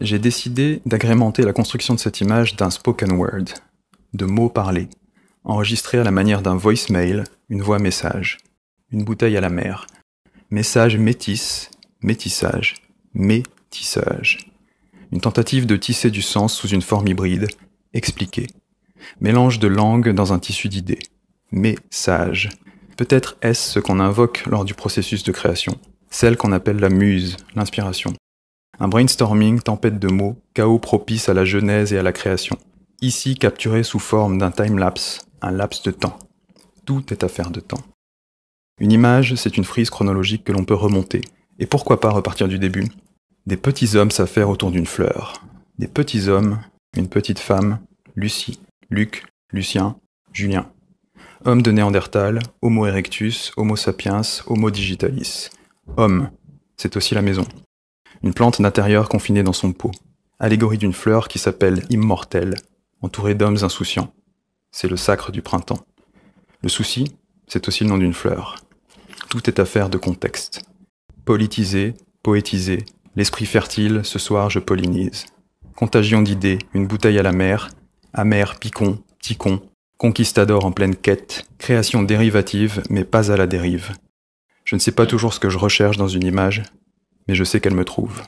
j'ai décidé d'agrémenter la construction de cette image d'un spoken word, de mots parlés, enregistrés à la manière d'un voicemail, une voix message, une bouteille à la mer, message métisse, métissage, métissage. Une tentative de tisser du sens sous une forme hybride, expliquer, Mélange de langues dans un tissu d'idées. Message. Peut-être est-ce ce qu'on invoque lors du processus de création, celle qu'on appelle la muse, l'inspiration, un brainstorming, tempête de mots, chaos propice à la genèse et à la création. Ici capturé sous forme d'un time-lapse, un laps de temps. Tout est affaire de temps. Une image, c'est une frise chronologique que l'on peut remonter. Et pourquoi pas repartir du début Des petits hommes s'affairent autour d'une fleur. Des petits hommes, une petite femme, Lucie, Luc, Lucien, Julien. Homme de Néandertal, Homo erectus, Homo sapiens, Homo digitalis. Homme, c'est aussi la maison une plante d'intérieur confinée dans son pot, allégorie d'une fleur qui s'appelle immortelle, entourée d'hommes insouciants. C'est le sacre du printemps. Le souci, c'est aussi le nom d'une fleur. Tout est affaire de contexte. Politiser, poétisé, l'esprit fertile, ce soir je pollinise. Contagion d'idées, une bouteille à la mer, amer, picon, ticon, conquistador en pleine quête, création dérivative mais pas à la dérive. Je ne sais pas toujours ce que je recherche dans une image, mais je sais qu'elle me trouve.